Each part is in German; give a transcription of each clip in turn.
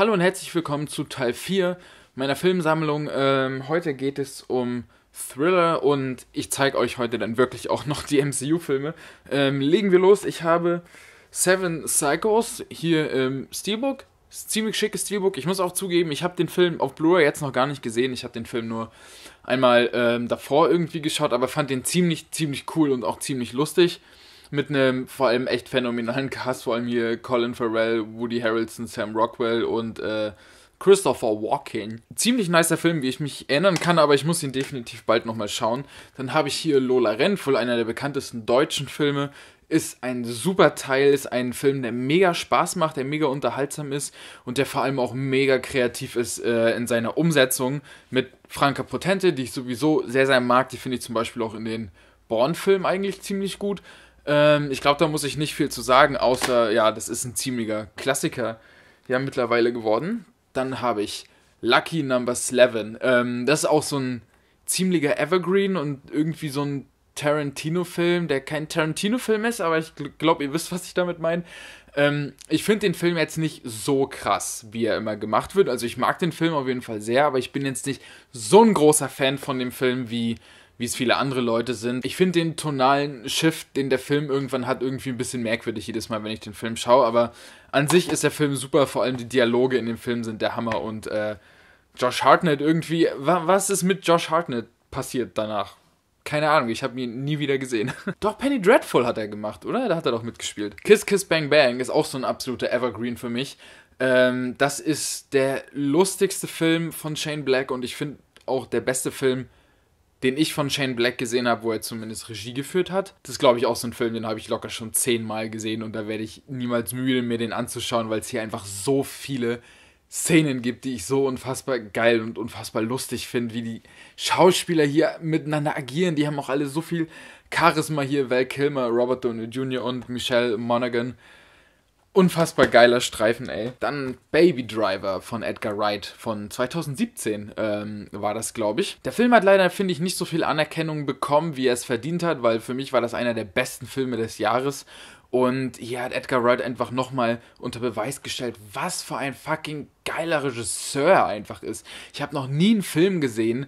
Hallo und herzlich willkommen zu Teil 4 meiner Filmsammlung. Ähm, heute geht es um Thriller und ich zeige euch heute dann wirklich auch noch die MCU-Filme. Ähm, legen wir los. Ich habe Seven Psychos hier im Steelbook. Ziemlich schickes Steelbook. Ich muss auch zugeben, ich habe den Film auf Blu-ray jetzt noch gar nicht gesehen. Ich habe den Film nur einmal ähm, davor irgendwie geschaut, aber fand den ziemlich, ziemlich cool und auch ziemlich lustig mit einem vor allem echt phänomenalen Cast, vor allem hier Colin Farrell, Woody Harrelson, Sam Rockwell und äh, Christopher Walken. Ziemlich nicer Film, wie ich mich erinnern kann, aber ich muss ihn definitiv bald nochmal schauen. Dann habe ich hier Lola Rent, wohl einer der bekanntesten deutschen Filme. Ist ein super Teil, ist ein Film, der mega Spaß macht, der mega unterhaltsam ist und der vor allem auch mega kreativ ist äh, in seiner Umsetzung mit Franka Potente, die ich sowieso sehr, sehr mag. Die finde ich zum Beispiel auch in den Born-Filmen eigentlich ziemlich gut. Ähm, ich glaube, da muss ich nicht viel zu sagen, außer, ja, das ist ein ziemlicher Klassiker, ja, mittlerweile geworden. Dann habe ich Lucky Number 11. Ähm, das ist auch so ein ziemlicher Evergreen und irgendwie so ein Tarantino-Film, der kein Tarantino-Film ist, aber ich glaube, ihr wisst, was ich damit meine. Ähm, ich finde den Film jetzt nicht so krass, wie er immer gemacht wird. Also ich mag den Film auf jeden Fall sehr, aber ich bin jetzt nicht so ein großer Fan von dem Film wie wie es viele andere Leute sind. Ich finde den tonalen Shift, den der Film irgendwann hat, irgendwie ein bisschen merkwürdig jedes Mal, wenn ich den Film schaue. Aber an sich ist der Film super, vor allem die Dialoge in dem Film sind der Hammer und äh, Josh Hartnett irgendwie. Wa was ist mit Josh Hartnett passiert danach? Keine Ahnung, ich habe ihn nie wieder gesehen. doch Penny Dreadful hat er gemacht, oder? Da hat er doch mitgespielt. Kiss Kiss Bang Bang ist auch so ein absoluter Evergreen für mich. Ähm, das ist der lustigste Film von Shane Black und ich finde auch der beste Film den ich von Shane Black gesehen habe, wo er zumindest Regie geführt hat. Das ist, glaube ich, auch so ein Film, den habe ich locker schon zehnmal gesehen und da werde ich niemals müde, mir den anzuschauen, weil es hier einfach so viele Szenen gibt, die ich so unfassbar geil und unfassbar lustig finde, wie die Schauspieler hier miteinander agieren. Die haben auch alle so viel Charisma hier. Val Kilmer, Robert Downey Jr. und Michelle Monaghan Unfassbar geiler Streifen, ey. Dann Baby Driver von Edgar Wright von 2017 ähm, war das, glaube ich. Der Film hat leider, finde ich, nicht so viel Anerkennung bekommen, wie er es verdient hat, weil für mich war das einer der besten Filme des Jahres. Und hier hat Edgar Wright einfach nochmal unter Beweis gestellt, was für ein fucking geiler Regisseur er einfach ist. Ich habe noch nie einen Film gesehen,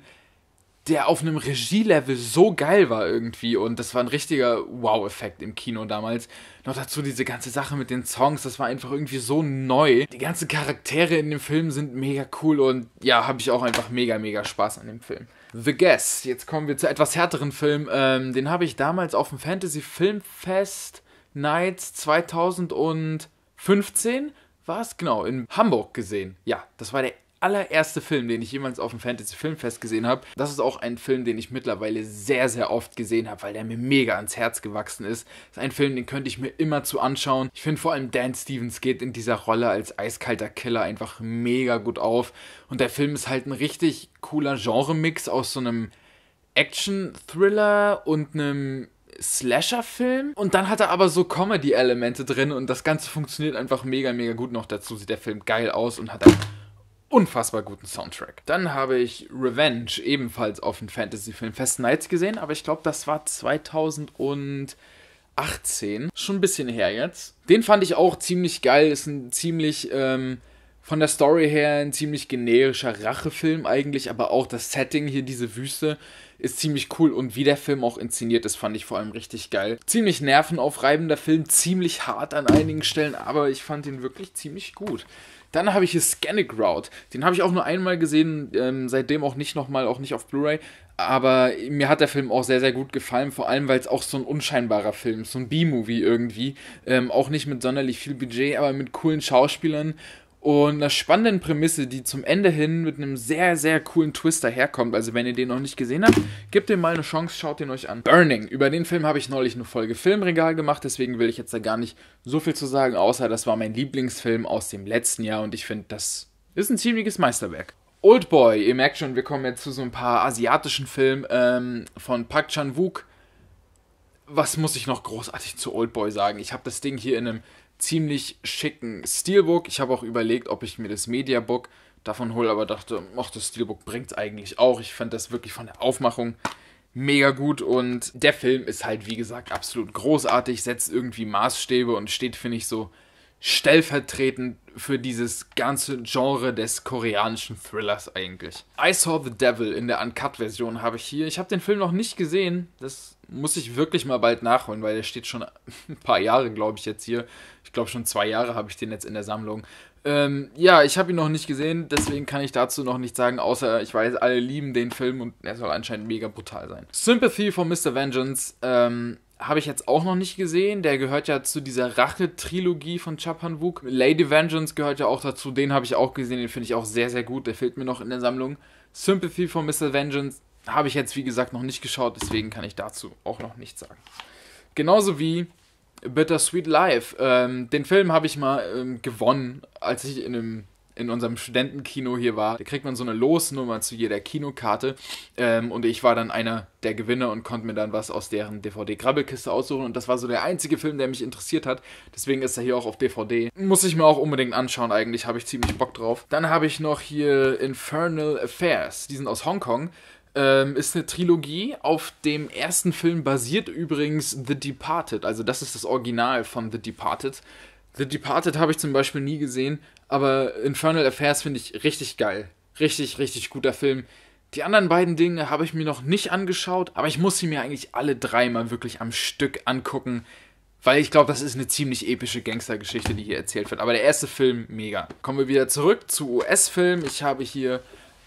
der auf einem Regielevel so geil war irgendwie und das war ein richtiger Wow-Effekt im Kino damals. Noch dazu diese ganze Sache mit den Songs, das war einfach irgendwie so neu. Die ganzen Charaktere in dem Film sind mega cool und ja, habe ich auch einfach mega, mega Spaß an dem Film. The Guess, jetzt kommen wir zu etwas härteren Filmen. Ähm, den habe ich damals auf dem Fantasy Filmfest Nights 2015 war es genau in Hamburg gesehen. Ja, das war der allererste Film, den ich jemals auf dem Fantasy Filmfest gesehen habe. Das ist auch ein Film, den ich mittlerweile sehr, sehr oft gesehen habe, weil der mir mega ans Herz gewachsen ist. Das ist ein Film, den könnte ich mir immer zu anschauen. Ich finde vor allem Dan Stevens geht in dieser Rolle als eiskalter Killer einfach mega gut auf. Und der Film ist halt ein richtig cooler Genre-Mix aus so einem Action-Thriller und einem Slasher-Film. Und dann hat er aber so Comedy-Elemente drin und das Ganze funktioniert einfach mega, mega gut noch dazu. Sieht der Film geil aus und hat ein unfassbar guten Soundtrack. Dann habe ich Revenge ebenfalls auf dem Fantasy-Film Fest Nights gesehen, aber ich glaube, das war 2018. Schon ein bisschen her jetzt. Den fand ich auch ziemlich geil. Ist ein ziemlich, ähm, von der Story her, ein ziemlich generischer Rachefilm eigentlich, aber auch das Setting hier, diese Wüste, ist ziemlich cool und wie der Film auch inszeniert ist, fand ich vor allem richtig geil. Ziemlich nervenaufreibender Film, ziemlich hart an einigen Stellen, aber ich fand ihn wirklich ziemlich gut. Dann habe ich hier Scanic Route. Den habe ich auch nur einmal gesehen, ähm, seitdem auch nicht nochmal, auch nicht auf Blu-ray. Aber mir hat der Film auch sehr, sehr gut gefallen, vor allem weil es auch so ein unscheinbarer Film ist, so ein B-Movie irgendwie. Ähm, auch nicht mit sonderlich viel Budget, aber mit coolen Schauspielern und einer spannenden Prämisse, die zum Ende hin mit einem sehr, sehr coolen Twist daherkommt. Also, wenn ihr den noch nicht gesehen habt, gebt dem mal eine Chance, schaut den euch an. Burning. Über den Film habe ich neulich eine Folge Filmregal gemacht, deswegen will ich jetzt da gar nicht so viel zu sagen, außer das war mein Lieblingsfilm aus dem letzten Jahr und ich finde, das ist ein ziemliches Meisterwerk. Old Boy, ihr merkt schon, wir kommen jetzt zu so ein paar asiatischen Filmen ähm, von Park Chan-wook. Was muss ich noch großartig zu Old Boy sagen? Ich habe das Ding hier in einem ziemlich schicken Steelbook. Ich habe auch überlegt, ob ich mir das Mediabook davon hole, aber dachte, ach, das Steelbook bringt eigentlich auch. Ich fand das wirklich von der Aufmachung mega gut und der Film ist halt, wie gesagt, absolut großartig, setzt irgendwie Maßstäbe und steht, finde ich, so stellvertretend für dieses ganze Genre des koreanischen Thrillers eigentlich. I Saw the Devil in der Uncut-Version habe ich hier. Ich habe den Film noch nicht gesehen. Das muss ich wirklich mal bald nachholen, weil der steht schon ein paar Jahre, glaube ich, jetzt hier. Ich glaube, schon zwei Jahre habe ich den jetzt in der Sammlung. Ähm, ja, ich habe ihn noch nicht gesehen, deswegen kann ich dazu noch nichts sagen, außer ich weiß, alle lieben den Film und er soll anscheinend mega brutal sein. Sympathy for Mr. Vengeance. Ähm, habe ich jetzt auch noch nicht gesehen. Der gehört ja zu dieser Rache-Trilogie von Chapanwook. Lady Vengeance gehört ja auch dazu. Den habe ich auch gesehen. Den finde ich auch sehr, sehr gut. Der fehlt mir noch in der Sammlung. Sympathy for Mr. Vengeance habe ich jetzt, wie gesagt, noch nicht geschaut. Deswegen kann ich dazu auch noch nichts sagen. Genauso wie Bittersweet Life. Ähm, den Film habe ich mal ähm, gewonnen, als ich in einem in unserem Studentenkino hier war, da kriegt man so eine Losnummer zu jeder Kinokarte. Ähm, und ich war dann einer der Gewinner und konnte mir dann was aus deren DVD-Grabbelkiste aussuchen. Und das war so der einzige Film, der mich interessiert hat. Deswegen ist er hier auch auf DVD. Muss ich mir auch unbedingt anschauen, eigentlich habe ich ziemlich Bock drauf. Dann habe ich noch hier Infernal Affairs. Die sind aus Hongkong. Ähm, ist eine Trilogie. Auf dem ersten Film basiert übrigens The Departed. Also das ist das Original von The Departed. The Departed habe ich zum Beispiel nie gesehen, aber Infernal Affairs finde ich richtig geil. Richtig, richtig guter Film. Die anderen beiden Dinge habe ich mir noch nicht angeschaut, aber ich muss sie mir eigentlich alle drei mal wirklich am Stück angucken, weil ich glaube, das ist eine ziemlich epische Gangstergeschichte, die hier erzählt wird. Aber der erste Film, mega. Kommen wir wieder zurück zu US-Filmen. Ich habe hier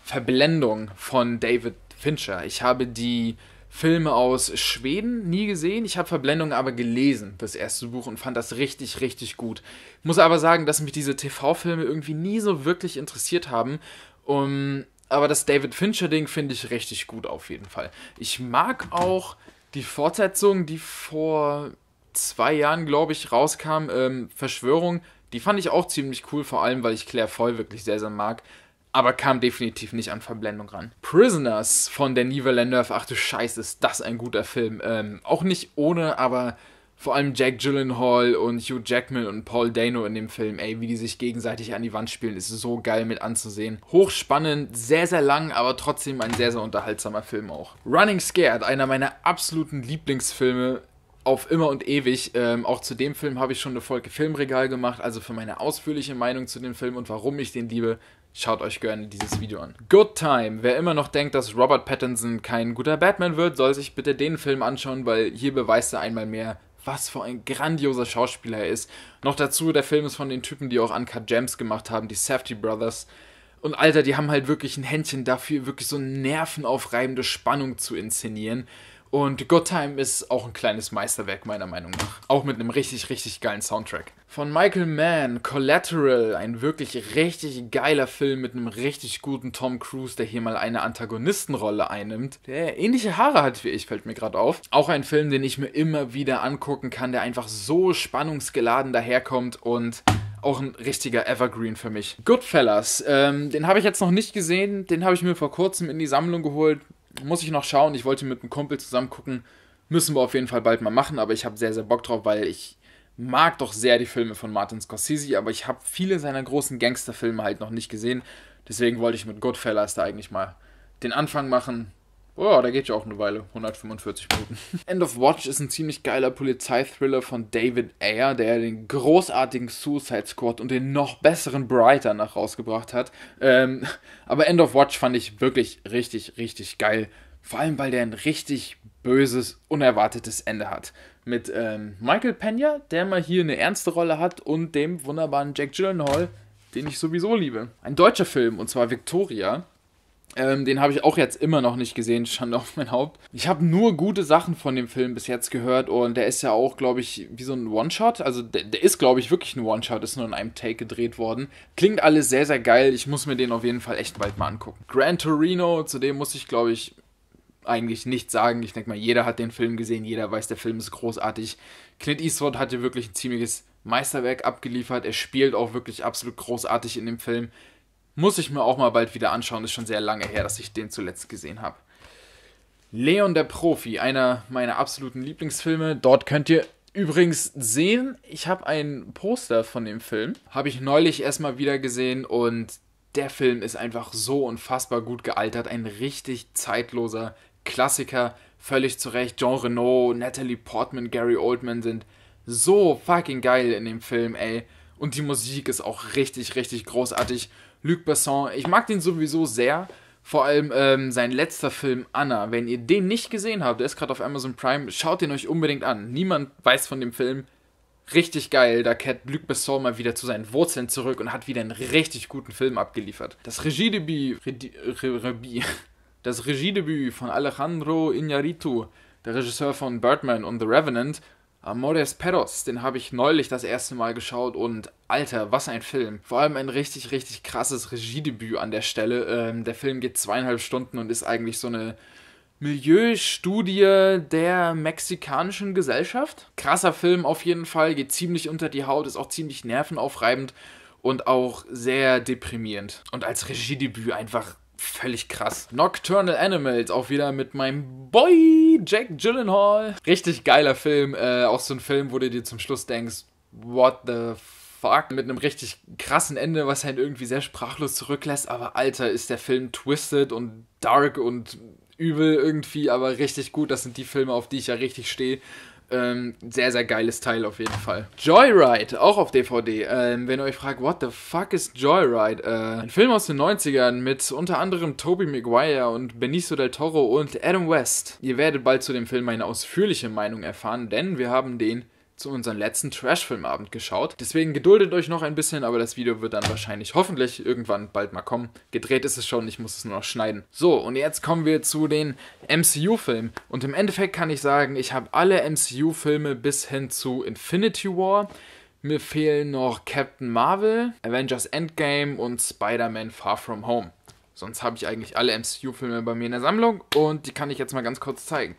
Verblendung von David Fincher. Ich habe die Filme aus Schweden nie gesehen. Ich habe Verblendung aber gelesen, das erste Buch, und fand das richtig, richtig gut. Muss aber sagen, dass mich diese TV-Filme irgendwie nie so wirklich interessiert haben. Um, aber das David Fincher-Ding finde ich richtig gut auf jeden Fall. Ich mag auch die Fortsetzung, die vor zwei Jahren, glaube ich, rauskam, ähm, Verschwörung. Die fand ich auch ziemlich cool, vor allem, weil ich Claire Voll wirklich sehr, sehr mag aber kam definitiv nicht an Verblendung ran. Prisoners von Denis Villeneuve, ach du Scheiße, ist das ein guter Film. Ähm, auch nicht ohne, aber vor allem Jack Gyllenhaal und Hugh Jackman und Paul Dano in dem Film, ey, wie die sich gegenseitig an die Wand spielen, ist so geil mit anzusehen. Hochspannend, sehr, sehr lang, aber trotzdem ein sehr, sehr unterhaltsamer Film auch. Running Scared, einer meiner absoluten Lieblingsfilme auf immer und ewig. Ähm, auch zu dem Film habe ich schon eine Folge Filmregal gemacht, also für meine ausführliche Meinung zu dem Film und warum ich den liebe, Schaut euch gerne dieses Video an. Good Time. Wer immer noch denkt, dass Robert Pattinson kein guter Batman wird, soll sich bitte den Film anschauen, weil hier beweist er einmal mehr, was für ein grandioser Schauspieler er ist. Noch dazu, der Film ist von den Typen, die auch Uncut Gems gemacht haben, die Safety Brothers. Und Alter, die haben halt wirklich ein Händchen dafür, wirklich so nervenaufreibende Spannung zu inszenieren. Und Good Time ist auch ein kleines Meisterwerk, meiner Meinung nach. Auch mit einem richtig, richtig geilen Soundtrack. Von Michael Mann, Collateral, ein wirklich richtig geiler Film mit einem richtig guten Tom Cruise, der hier mal eine Antagonistenrolle einnimmt, der ähnliche Haare hat wie ich, fällt mir gerade auf. Auch ein Film, den ich mir immer wieder angucken kann, der einfach so spannungsgeladen daherkommt und auch ein richtiger Evergreen für mich. Goodfellas, ähm, den habe ich jetzt noch nicht gesehen, den habe ich mir vor kurzem in die Sammlung geholt, muss ich noch schauen. Ich wollte mit einem Kumpel zusammen gucken. Müssen wir auf jeden Fall bald mal machen, aber ich habe sehr, sehr Bock drauf, weil ich mag doch sehr die Filme von Martin Scorsese, aber ich habe viele seiner großen Gangsterfilme halt noch nicht gesehen. Deswegen wollte ich mit Goodfellas da eigentlich mal den Anfang machen. Boah, da geht ja auch eine Weile. 145 Minuten. End of Watch ist ein ziemlich geiler Polizeithriller von David Ayer, der den großartigen Suicide Squad und den noch besseren Brighter nach rausgebracht hat. Ähm, aber End of Watch fand ich wirklich richtig, richtig geil. Vor allem, weil der ein richtig böses, unerwartetes Ende hat. Mit ähm, Michael Pena, der mal hier eine ernste Rolle hat, und dem wunderbaren Jack Gyllenhaal, den ich sowieso liebe. Ein deutscher Film, und zwar Victoria ähm, den habe ich auch jetzt immer noch nicht gesehen, stand auf mein Haupt. Ich habe nur gute Sachen von dem Film bis jetzt gehört und der ist ja auch, glaube ich, wie so ein One-Shot. Also der, der ist, glaube ich, wirklich ein One-Shot, ist nur in einem Take gedreht worden. Klingt alles sehr, sehr geil. Ich muss mir den auf jeden Fall echt bald mal angucken. Gran Torino, zu dem muss ich, glaube ich, eigentlich nichts sagen. Ich denke mal, jeder hat den Film gesehen, jeder weiß, der Film ist großartig. Clint Eastwood hat hier wirklich ein ziemliches Meisterwerk abgeliefert. Er spielt auch wirklich absolut großartig in dem Film. Muss ich mir auch mal bald wieder anschauen. Ist schon sehr lange her, dass ich den zuletzt gesehen habe. Leon der Profi, einer meiner absoluten Lieblingsfilme. Dort könnt ihr übrigens sehen, ich habe ein Poster von dem Film. Habe ich neulich erstmal wieder gesehen und der Film ist einfach so unfassbar gut gealtert. Ein richtig zeitloser Klassiker. Völlig zu Recht. Jean Reno, Natalie Portman, Gary Oldman sind so fucking geil in dem Film, ey. Und die Musik ist auch richtig, richtig großartig. Luc Besson. Ich mag den sowieso sehr. Vor allem ähm, sein letzter Film Anna. Wenn ihr den nicht gesehen habt, der ist gerade auf Amazon Prime, schaut den euch unbedingt an. Niemand weiß von dem Film. Richtig geil, da kehrt Luc Besson mal wieder zu seinen Wurzeln zurück und hat wieder einen richtig guten Film abgeliefert. Das Regiedebüt, das Regiedebüt von Alejandro Iñárritu, der Regisseur von Birdman und The Revenant, Amores Perros, den habe ich neulich das erste Mal geschaut und Alter, was ein Film. Vor allem ein richtig, richtig krasses Regiedebüt an der Stelle. Ähm, der Film geht zweieinhalb Stunden und ist eigentlich so eine Milieustudie der mexikanischen Gesellschaft. Krasser Film auf jeden Fall, geht ziemlich unter die Haut, ist auch ziemlich nervenaufreibend und auch sehr deprimierend. Und als Regiedebüt einfach völlig krass. Nocturnal Animals, auch wieder mit meinem Boy Jack Gyllenhaal. Richtig geiler Film, äh, auch so ein Film, wo du dir zum Schluss denkst, what the fuck, mit einem richtig krassen Ende, was einen irgendwie sehr sprachlos zurücklässt, aber alter, ist der Film twisted und dark und übel irgendwie, aber richtig gut. Das sind die Filme, auf die ich ja richtig stehe. Ähm, sehr, sehr geiles Teil auf jeden Fall. Joyride, auch auf DVD. Ähm, wenn ihr euch fragt, what the fuck is Joyride? Äh, ein Film aus den 90ern mit unter anderem Tobey Maguire und Benicio del Toro und Adam West. Ihr werdet bald zu dem Film eine ausführliche Meinung erfahren, denn wir haben den zu unserem letzten Trash-Filmabend geschaut. Deswegen geduldet euch noch ein bisschen, aber das Video wird dann wahrscheinlich hoffentlich irgendwann bald mal kommen. Gedreht ist es schon, ich muss es nur noch schneiden. So, und jetzt kommen wir zu den MCU-Filmen. Und im Endeffekt kann ich sagen, ich habe alle MCU-Filme bis hin zu Infinity War. Mir fehlen noch Captain Marvel, Avengers Endgame und Spider-Man Far From Home. Sonst habe ich eigentlich alle MCU-Filme bei mir in der Sammlung und die kann ich jetzt mal ganz kurz zeigen.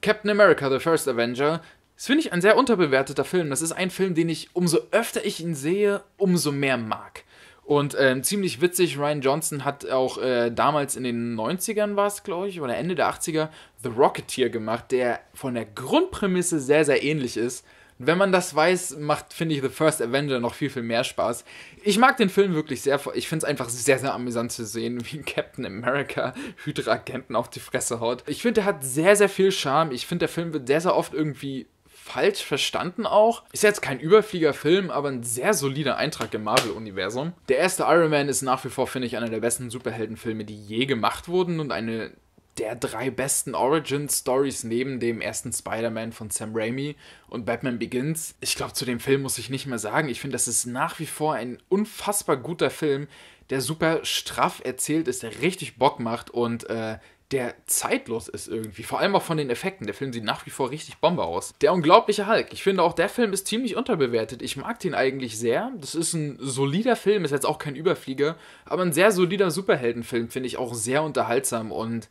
Captain America The First Avenger das finde ich ein sehr unterbewerteter Film. Das ist ein Film, den ich, umso öfter ich ihn sehe, umso mehr mag. Und ähm, ziemlich witzig, Ryan Johnson hat auch äh, damals in den 90ern war es, glaube ich, oder Ende der 80er, The Rocketeer gemacht, der von der Grundprämisse sehr, sehr ähnlich ist. Und wenn man das weiß, macht, finde ich, The First Avenger noch viel, viel mehr Spaß. Ich mag den Film wirklich sehr. Ich finde es einfach sehr, sehr amüsant zu sehen, wie Captain America Hydra-Agenten auf die Fresse haut. Ich finde, der hat sehr, sehr viel Charme. Ich finde, der Film wird sehr, sehr oft irgendwie falsch verstanden auch. Ist jetzt kein Überfliegerfilm, aber ein sehr solider Eintrag im Marvel-Universum. Der erste Iron Man ist nach wie vor, finde ich, einer der besten Superheldenfilme, die je gemacht wurden und eine der drei besten Origin-Stories neben dem ersten Spider-Man von Sam Raimi und Batman Begins. Ich glaube, zu dem Film muss ich nicht mehr sagen. Ich finde, das ist nach wie vor ein unfassbar guter Film, der super straff erzählt ist, der richtig Bock macht und äh, der zeitlos ist irgendwie. Vor allem auch von den Effekten. Der Film sieht nach wie vor richtig Bombe aus. Der unglaubliche Hulk. Ich finde auch, der Film ist ziemlich unterbewertet. Ich mag den eigentlich sehr. Das ist ein solider Film, ist jetzt auch kein Überflieger, aber ein sehr solider Superheldenfilm finde ich auch sehr unterhaltsam und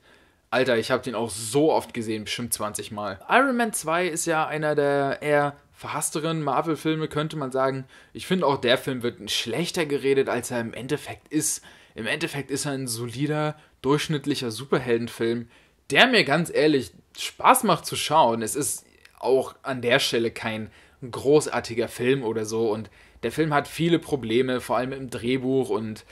Alter, ich habe den auch so oft gesehen, bestimmt 20 Mal. Iron Man 2 ist ja einer der eher verhassteren Marvel-Filme, könnte man sagen. Ich finde auch, der Film wird schlechter geredet, als er im Endeffekt ist. Im Endeffekt ist er ein solider, durchschnittlicher Superheldenfilm, der mir ganz ehrlich Spaß macht zu schauen. Es ist auch an der Stelle kein großartiger Film oder so und der Film hat viele Probleme, vor allem im Drehbuch und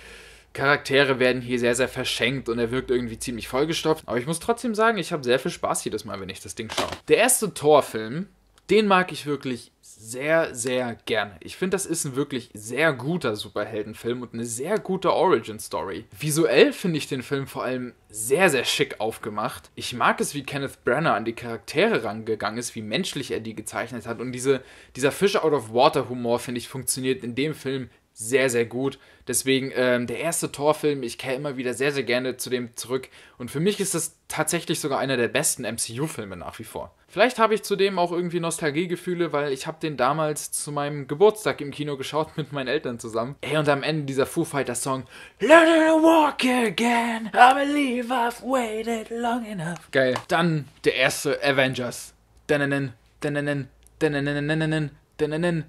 Charaktere werden hier sehr, sehr verschenkt und er wirkt irgendwie ziemlich vollgestopft. Aber ich muss trotzdem sagen, ich habe sehr viel Spaß jedes Mal, wenn ich das Ding schaue. Der erste Torfilm, den mag ich wirklich sehr, sehr gerne. Ich finde, das ist ein wirklich sehr guter Superheldenfilm und eine sehr gute Origin-Story. Visuell finde ich den Film vor allem sehr, sehr schick aufgemacht. Ich mag es, wie Kenneth Branagh an die Charaktere rangegangen ist, wie menschlich er die gezeichnet hat und diese, dieser Fish-out-of-water-Humor, finde ich, funktioniert in dem Film sehr, sehr gut. Deswegen ähm, der erste Torfilm, ich kehre immer wieder sehr, sehr gerne zu dem zurück. Und für mich ist das tatsächlich sogar einer der besten MCU-Filme nach wie vor. Vielleicht habe ich zudem auch irgendwie Nostalgiegefühle, weil ich habe den damals zu meinem Geburtstag im Kino geschaut mit meinen Eltern zusammen. Ey, und am Ende dieser Foo Fighters Song Learn to walk again, I believe I've waited long enough. Geil. Dann der erste Avengers. Dananen, dananen, dananen, dananen, dananen,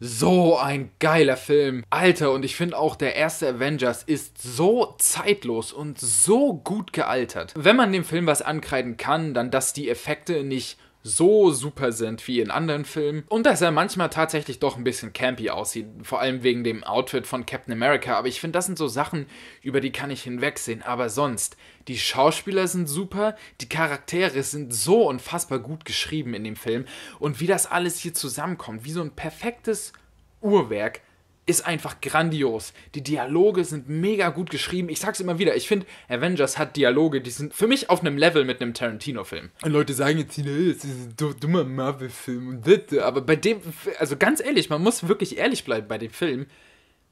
so ein geiler Film. Alter, und ich finde auch, der erste Avengers ist so zeitlos und so gut gealtert. Wenn man dem Film was ankreiden kann, dann dass die Effekte nicht so super sind wie in anderen Filmen und dass er manchmal tatsächlich doch ein bisschen campy aussieht, vor allem wegen dem Outfit von Captain America, aber ich finde, das sind so Sachen, über die kann ich hinwegsehen, aber sonst, die Schauspieler sind super, die Charaktere sind so unfassbar gut geschrieben in dem Film und wie das alles hier zusammenkommt, wie so ein perfektes Uhrwerk, ist einfach grandios. Die Dialoge sind mega gut geschrieben. Ich sag's immer wieder, ich finde, Avengers hat Dialoge, die sind für mich auf einem Level mit einem Tarantino-Film. Leute sagen jetzt, das ist ein dummer Marvel-Film und das, aber bei dem, also ganz ehrlich, man muss wirklich ehrlich bleiben bei dem Film.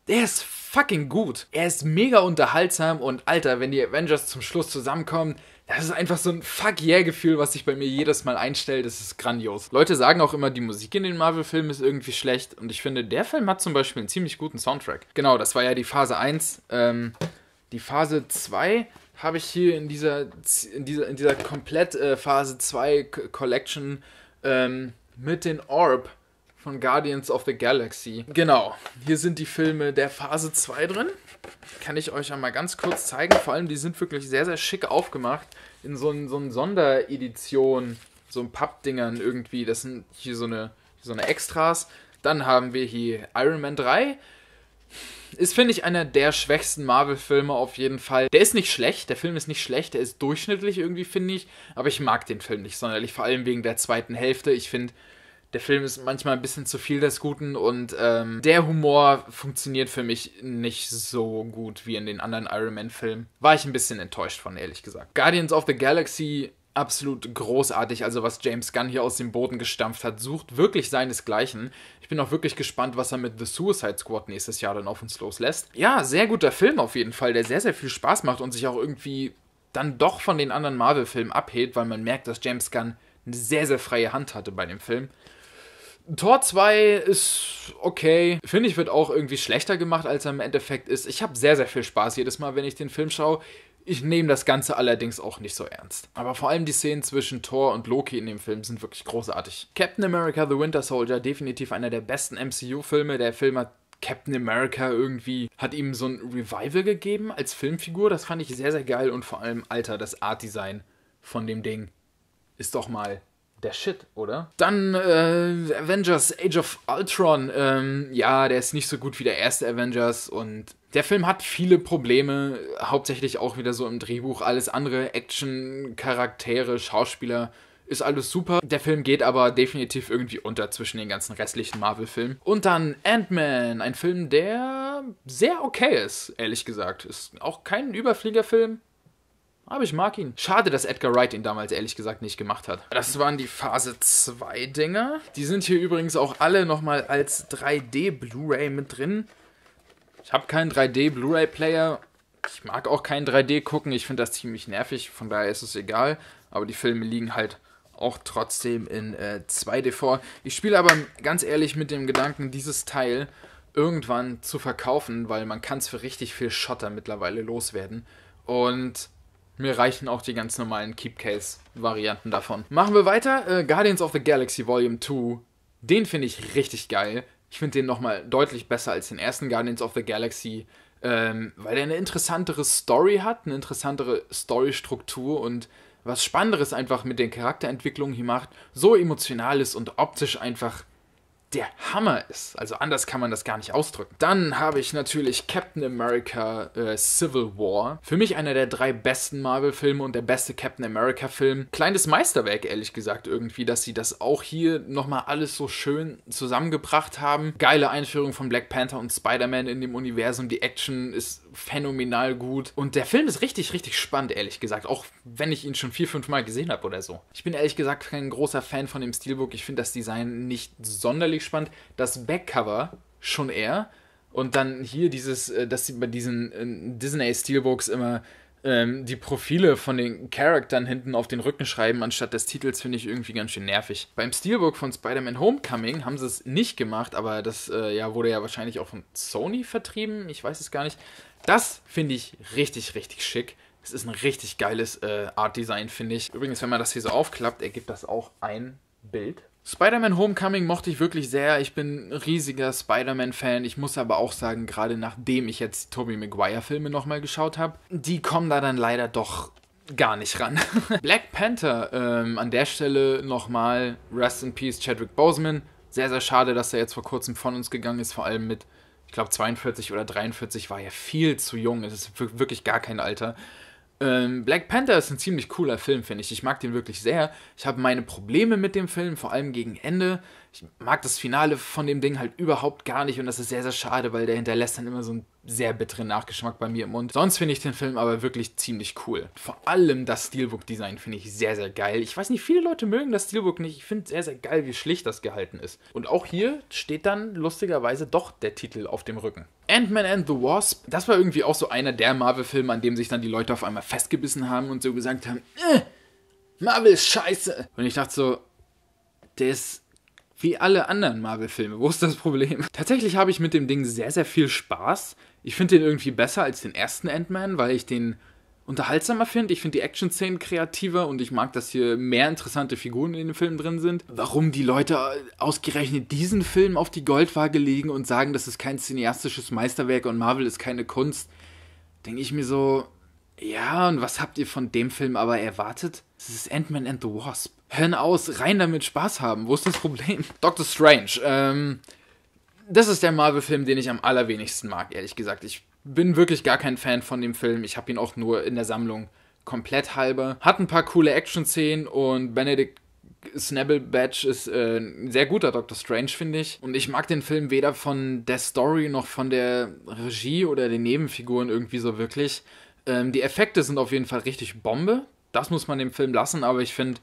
Der ist fucking gut. Er ist mega unterhaltsam und alter, wenn die Avengers zum Schluss zusammenkommen, das ist einfach so ein Fuck yeah Gefühl, was sich bei mir jedes Mal einstellt. Das ist grandios. Leute sagen auch immer, die Musik in den Marvel-Filmen ist irgendwie schlecht. Und ich finde, der Film hat zum Beispiel einen ziemlich guten Soundtrack. Genau, das war ja die Phase 1. Ähm, die Phase 2 habe ich hier in dieser, in dieser, in dieser komplett äh, Phase 2 Collection ähm, mit den Orb von Guardians of the Galaxy. Genau, hier sind die Filme der Phase 2 drin. Kann ich euch einmal ganz kurz zeigen. Vor allem, die sind wirklich sehr, sehr schick aufgemacht. In so einer so ein Sonderedition, so ein Pappdingern irgendwie. Das sind hier so eine, so eine Extras. Dann haben wir hier Iron Man 3. Ist, finde ich, einer der schwächsten Marvel-Filme auf jeden Fall. Der ist nicht schlecht, der Film ist nicht schlecht, der ist durchschnittlich irgendwie, finde ich. Aber ich mag den Film nicht sonderlich, vor allem wegen der zweiten Hälfte. Ich finde, der Film ist manchmal ein bisschen zu viel des Guten und ähm, der Humor funktioniert für mich nicht so gut wie in den anderen Iron Man-Filmen. War ich ein bisschen enttäuscht von, ehrlich gesagt. Guardians of the Galaxy absolut großartig. Also was James Gunn hier aus dem Boden gestampft hat, sucht wirklich seinesgleichen. Ich bin auch wirklich gespannt, was er mit The Suicide Squad nächstes Jahr dann auf uns loslässt. Ja, sehr guter Film auf jeden Fall, der sehr, sehr viel Spaß macht und sich auch irgendwie dann doch von den anderen Marvel-Filmen abhebt, weil man merkt, dass James Gunn eine sehr, sehr freie Hand hatte bei dem Film. Tor 2 ist okay. Finde ich, wird auch irgendwie schlechter gemacht, als er im Endeffekt ist. Ich habe sehr, sehr viel Spaß jedes Mal, wenn ich den Film schaue. Ich nehme das Ganze allerdings auch nicht so ernst. Aber vor allem die Szenen zwischen Thor und Loki in dem Film sind wirklich großartig. Captain America The Winter Soldier, definitiv einer der besten MCU-Filme. Der Film hat Captain America irgendwie, hat ihm so ein Revival gegeben als Filmfigur. Das fand ich sehr, sehr geil und vor allem, Alter, das Art-Design von dem Ding ist doch mal der Shit, oder? Dann äh, Avengers Age of Ultron. Ähm, ja, der ist nicht so gut wie der erste Avengers und der Film hat viele Probleme, hauptsächlich auch wieder so im Drehbuch. Alles andere, Action, Charaktere, Schauspieler, ist alles super. Der Film geht aber definitiv irgendwie unter zwischen den ganzen restlichen Marvel-Filmen. Und dann Ant-Man, ein Film, der sehr okay ist, ehrlich gesagt. Ist auch kein Überfliegerfilm, aber ich mag ihn. Schade, dass Edgar Wright ihn damals ehrlich gesagt nicht gemacht hat. Das waren die Phase 2 Dinger. Die sind hier übrigens auch alle nochmal als 3D Blu-ray mit drin. Ich habe keinen 3D Blu-ray Player. Ich mag auch keinen 3D gucken. Ich finde das ziemlich nervig. Von daher ist es egal. Aber die Filme liegen halt auch trotzdem in äh, 2D vor. Ich spiele aber ganz ehrlich mit dem Gedanken, dieses Teil irgendwann zu verkaufen, weil man kann es für richtig viel Schotter mittlerweile loswerden. Und mir reichen auch die ganz normalen Keepcase-Varianten davon. Machen wir weiter. Äh, Guardians of the Galaxy Volume 2. Den finde ich richtig geil. Ich finde den nochmal deutlich besser als den ersten Guardians of the Galaxy, ähm, weil er eine interessantere Story hat, eine interessantere Storystruktur und was Spannenderes einfach mit den Charakterentwicklungen hier macht. So emotional ist und optisch einfach der Hammer ist. Also anders kann man das gar nicht ausdrücken. Dann habe ich natürlich Captain America äh, Civil War. Für mich einer der drei besten Marvel-Filme und der beste Captain America-Film. Kleines Meisterwerk, ehrlich gesagt, irgendwie, dass sie das auch hier nochmal alles so schön zusammengebracht haben. Geile Einführung von Black Panther und Spider-Man in dem Universum. Die Action ist phänomenal gut. Und der Film ist richtig, richtig spannend, ehrlich gesagt. Auch wenn ich ihn schon vier, fünf Mal gesehen habe oder so. Ich bin ehrlich gesagt kein großer Fan von dem Steelbook. Ich finde das Design nicht sonderlich völlig spannend. Das Backcover schon eher. Und dann hier dieses, äh, dass sie bei diesen äh, Disney-Steelbooks immer ähm, die Profile von den Charaktern hinten auf den Rücken schreiben, anstatt des Titels, finde ich irgendwie ganz schön nervig. Beim Steelbook von Spider-Man Homecoming haben sie es nicht gemacht, aber das äh, ja, wurde ja wahrscheinlich auch von Sony vertrieben. Ich weiß es gar nicht. Das finde ich richtig, richtig schick. Es ist ein richtig geiles äh, Art Design, finde ich. Übrigens, wenn man das hier so aufklappt, ergibt das auch ein Bild Spider-Man Homecoming mochte ich wirklich sehr. Ich bin riesiger Spider-Man-Fan. Ich muss aber auch sagen, gerade nachdem ich jetzt Tobey Maguire-Filme nochmal geschaut habe, die kommen da dann leider doch gar nicht ran. Black Panther, ähm, an der Stelle nochmal Rest in Peace Chadwick Boseman. Sehr, sehr schade, dass er jetzt vor kurzem von uns gegangen ist, vor allem mit, ich glaube, 42 oder 43 war er viel zu jung. Es ist wirklich gar kein Alter. Ähm, Black Panther ist ein ziemlich cooler Film, finde ich. Ich mag den wirklich sehr. Ich habe meine Probleme mit dem Film, vor allem gegen Ende. Ich mag das Finale von dem Ding halt überhaupt gar nicht und das ist sehr, sehr schade, weil der hinterlässt dann immer so ein sehr bitteren Nachgeschmack bei mir im Mund. Sonst finde ich den Film aber wirklich ziemlich cool. Vor allem das Steelbook-Design finde ich sehr, sehr geil. Ich weiß nicht, viele Leute mögen das Steelbook nicht. Ich finde es sehr, sehr geil, wie schlicht das gehalten ist. Und auch hier steht dann lustigerweise doch der Titel auf dem Rücken. Ant-Man and the Wasp, das war irgendwie auch so einer der Marvel-Filme, an dem sich dann die Leute auf einmal festgebissen haben und so gesagt haben, äh, Marvel ist scheiße. Und ich dachte so, der ist wie alle anderen Marvel-Filme. Wo ist das Problem? Tatsächlich habe ich mit dem Ding sehr, sehr viel Spaß. Ich finde den irgendwie besser als den ersten Ant-Man, weil ich den unterhaltsamer finde. Ich finde die Action-Szenen kreativer und ich mag, dass hier mehr interessante Figuren in den Filmen drin sind. Warum die Leute ausgerechnet diesen Film auf die Goldwaage legen und sagen, das ist kein cineastisches Meisterwerk und Marvel ist keine Kunst, denke ich mir so, ja, und was habt ihr von dem Film aber erwartet? Es ist Ant-Man and the Wasp. Hören aus, rein damit Spaß haben. Wo ist das Problem? Doctor Strange. Ähm, das ist der Marvel-Film, den ich am allerwenigsten mag, ehrlich gesagt. Ich bin wirklich gar kein Fan von dem Film. Ich habe ihn auch nur in der Sammlung komplett halber. Hat ein paar coole Action-Szenen und Benedict Snabblebatch ist äh, ein sehr guter Doctor Strange, finde ich. Und ich mag den Film weder von der Story noch von der Regie oder den Nebenfiguren irgendwie so wirklich. Ähm, die Effekte sind auf jeden Fall richtig Bombe. Das muss man dem Film lassen, aber ich finde,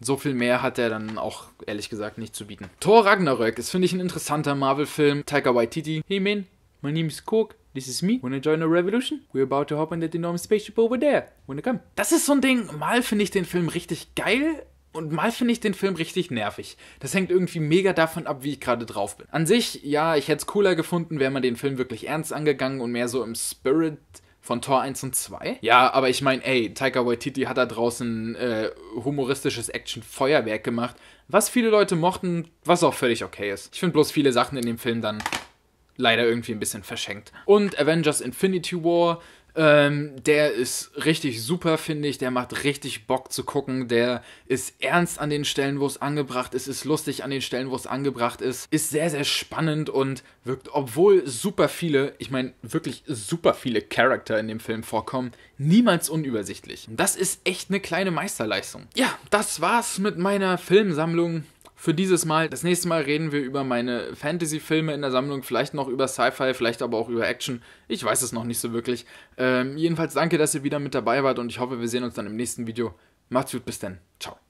so viel mehr hat er dann auch ehrlich gesagt nicht zu bieten. Thor Ragnarök ist, finde ich, ein interessanter Marvel-Film. Taika Waititi. Hey man, my name is Korg. This is me. Wanna join a revolution? We're about to hop on that enormous spaceship over there. Wanna come? Das ist so ein Ding. Mal finde ich den Film richtig geil, und mal finde ich den Film richtig nervig. Das hängt irgendwie mega davon ab, wie ich gerade drauf bin. An sich, ja, ich hätte es cooler gefunden, wäre man den Film wirklich ernst angegangen und mehr so im Spirit von Tor 1 und 2. Ja, aber ich meine, ey, Taika Waititi hat da draußen äh, humoristisches Action-Feuerwerk gemacht, was viele Leute mochten, was auch völlig okay ist. Ich finde bloß viele Sachen in dem Film dann leider irgendwie ein bisschen verschenkt. Und Avengers Infinity War ähm, der ist richtig super, finde ich. Der macht richtig Bock zu gucken. Der ist ernst an den Stellen, wo es angebracht ist, ist lustig an den Stellen, wo es angebracht ist, ist sehr, sehr spannend und wirkt, obwohl super viele, ich meine wirklich super viele Charakter in dem Film vorkommen, niemals unübersichtlich. Das ist echt eine kleine Meisterleistung. Ja, das war's mit meiner Filmsammlung für dieses Mal. Das nächste Mal reden wir über meine Fantasy-Filme in der Sammlung, vielleicht noch über Sci-Fi, vielleicht aber auch über Action. Ich weiß es noch nicht so wirklich. Ähm, jedenfalls danke, dass ihr wieder mit dabei wart und ich hoffe, wir sehen uns dann im nächsten Video. Macht's gut, bis dann. Ciao.